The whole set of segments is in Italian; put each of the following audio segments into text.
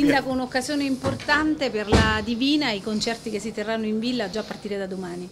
Sindaco, un'occasione importante per la Divina, e i concerti che si terranno in villa già a partire da domani.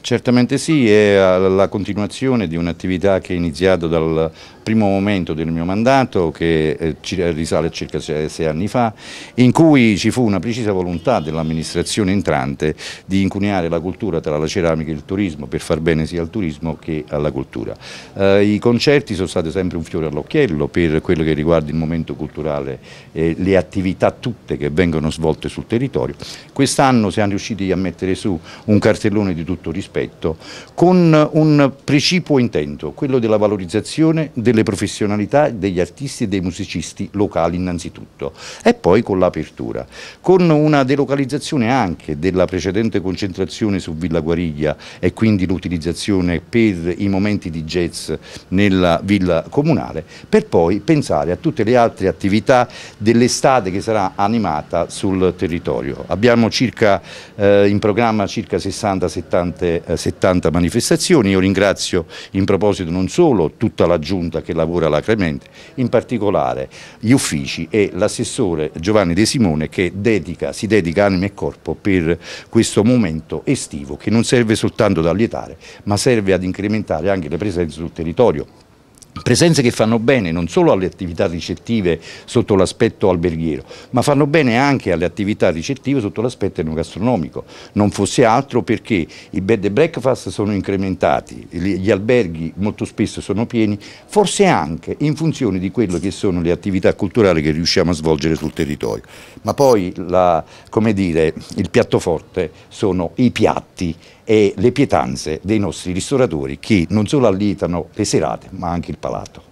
Certamente sì, è la continuazione di un'attività che è iniziata dal primo momento del mio mandato, che eh, risale a circa sei anni fa, in cui ci fu una precisa volontà dell'amministrazione entrante di incuneare la cultura tra la ceramica e il turismo, per far bene sia al turismo che alla cultura. Eh, I concerti sono stati sempre un fiore all'occhiello per quello che riguarda il momento culturale, e le attività attività tutte che vengono svolte sul territorio. Quest'anno siamo riusciti a mettere su un cartellone di tutto rispetto con un precipuo intento, quello della valorizzazione delle professionalità degli artisti e dei musicisti locali innanzitutto e poi con l'apertura, con una delocalizzazione anche della precedente concentrazione su Villa Guariglia e quindi l'utilizzazione per i momenti di jazz nella villa comunale, per poi pensare a tutte le altre attività dell'estate che saranno sarà animata sul territorio. Abbiamo circa, eh, in programma circa 60-70 eh, manifestazioni, io ringrazio in proposito non solo tutta la giunta che lavora alacremente, in particolare gli uffici e l'assessore Giovanni De Simone che dedica, si dedica anima e corpo per questo momento estivo che non serve soltanto ad allietare ma serve ad incrementare anche le presenze sul territorio presenze che fanno bene non solo alle attività ricettive sotto l'aspetto alberghiero, ma fanno bene anche alle attività ricettive sotto l'aspetto enogastronomico. Non fosse altro perché i bed and breakfast sono incrementati, gli alberghi molto spesso sono pieni, forse anche in funzione di quello che sono le attività culturali che riusciamo a svolgere sul territorio. Ma poi la, dire, il piatto forte sono i piatti e le pietanze dei nostri ristoratori che non solo allietano le serate ma anche il palazzo fatto.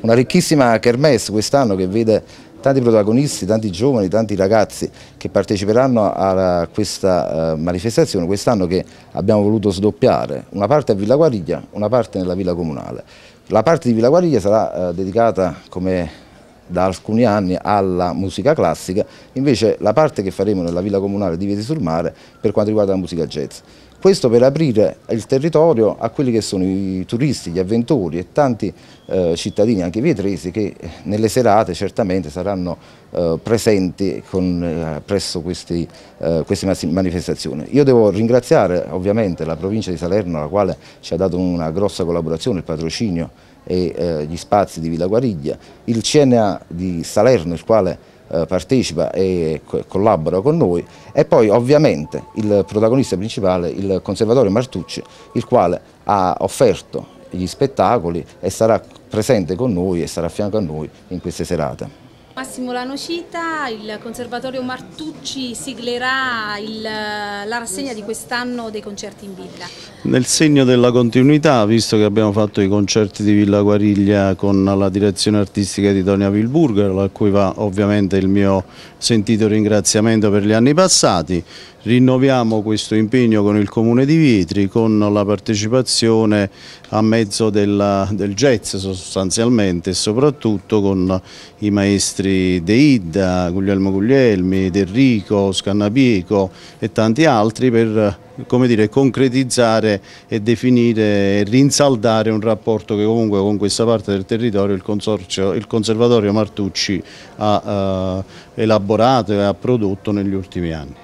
Una ricchissima kermesse quest'anno che vede tanti protagonisti, tanti giovani, tanti ragazzi che parteciperanno a questa eh, manifestazione quest'anno che abbiamo voluto sdoppiare, una parte a Villa Guariglia, una parte nella Villa Comunale. La parte di Villa Guariglia sarà eh, dedicata, come da alcuni anni alla musica classica, invece la parte che faremo nella Villa Comunale di Vieti sul Mare per quanto riguarda la musica jazz. Questo per aprire il territorio a quelli che sono i turisti, gli avventori e tanti eh, cittadini, anche vietresi, che eh, nelle serate certamente saranno eh, presenti con, eh, presso questi, eh, queste manifestazioni. Io devo ringraziare ovviamente la provincia di Salerno, la quale ci ha dato una grossa collaborazione, il patrocinio e eh, gli spazi di Villa Guariglia, il CNA di Salerno, il quale eh, partecipa e collabora con noi e poi ovviamente il protagonista principale, il conservatorio Martucci, il quale ha offerto gli spettacoli e sarà presente con noi e sarà a fianco a noi in queste serate. Massimo Lanocita, il Conservatorio Martucci siglerà il, la rassegna di quest'anno dei concerti in villa. Nel segno della continuità, visto che abbiamo fatto i concerti di Villa Guariglia con la direzione artistica di Tonia Wilburger, a cui va ovviamente il mio sentito ringraziamento per gli anni passati, rinnoviamo questo impegno con il Comune di Vitri, con la partecipazione a mezzo della, del jazz sostanzialmente e soprattutto con i maestri maestri De Idda, Guglielmo Guglielmi, De Rico, Scannapieco e tanti altri per come dire, concretizzare e definire e rinsaldare un rapporto che comunque con questa parte del territorio il, il Conservatorio Martucci ha eh, elaborato e ha prodotto negli ultimi anni.